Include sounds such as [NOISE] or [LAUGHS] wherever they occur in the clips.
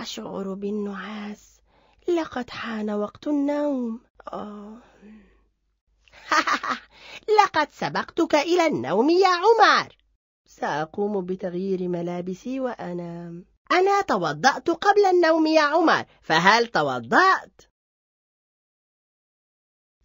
أشعر بالنعاس لقد حان وقت النوم آه. [LAUGHS] لقد سبقتك إلى النوم يا عمر سأقوم بتغيير ملابسي وأنام أنا توضأت قبل النوم يا عمر فهل توضأت؟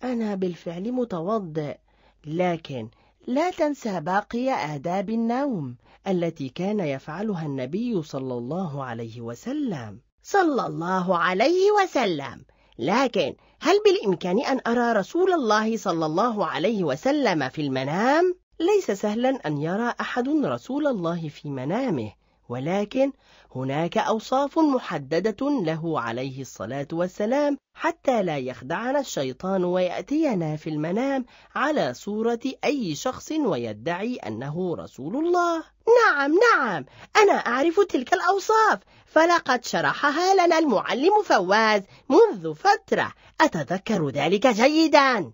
أنا بالفعل متوضئ لكن لا تنسى باقي آداب النوم التي كان يفعلها النبي صلى الله عليه وسلم صلى الله عليه وسلم لكن هل بالإمكان أن أرى رسول الله صلى الله عليه وسلم في المنام؟ ليس سهلا أن يرى أحد رسول الله في منامه ولكن هناك أوصاف محددة له عليه الصلاة والسلام حتى لا يخدعنا الشيطان ويأتينا في المنام على صورة أي شخص ويدعي أنه رسول الله نعم نعم أنا أعرف تلك الأوصاف فلقد شرحها لنا المعلم فواز منذ فترة أتذكر ذلك جيدا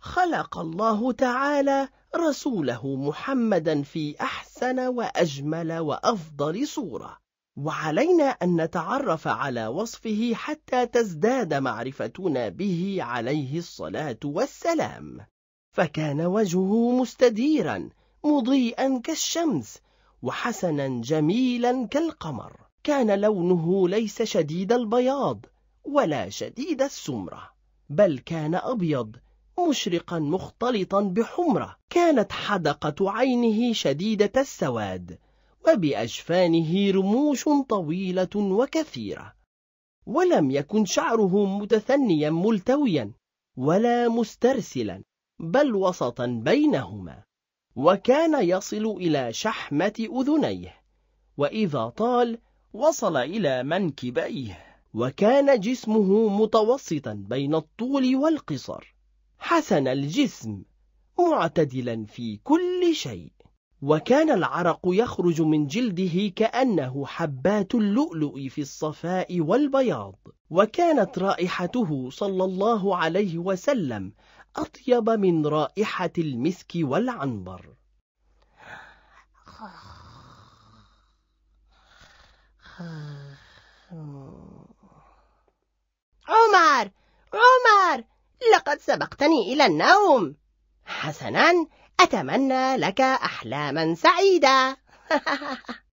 خلق الله تعالى رسوله محمدا في أحسن أحسن وأجمل وأفضل صورة وعلينا أن نتعرف على وصفه حتى تزداد معرفتنا به عليه الصلاة والسلام فكان وجهه مستديرا مضيئا كالشمس وحسنا جميلا كالقمر كان لونه ليس شديد البياض ولا شديد السمرة بل كان أبيض مشرقا مختلطا بحمرة كانت حدقة عينه شديدة السواد وبأجفانه رموش طويلة وكثيرة ولم يكن شعره متثنيا ملتويا ولا مسترسلا بل وسطا بينهما وكان يصل إلى شحمة أذنيه وإذا طال وصل إلى منكبيه وكان جسمه متوسطا بين الطول والقصر حسن الجسم معتدلا في كل شيء وكان العرق يخرج من جلده كأنه حبات اللؤلؤ في الصفاء والبياض وكانت رائحته صلى الله عليه وسلم أطيب من رائحة المسك والعنبر عمر لقد سبقتني إلى النوم حسنا أتمنى لك أحلاما سعيدة [LAUGHS]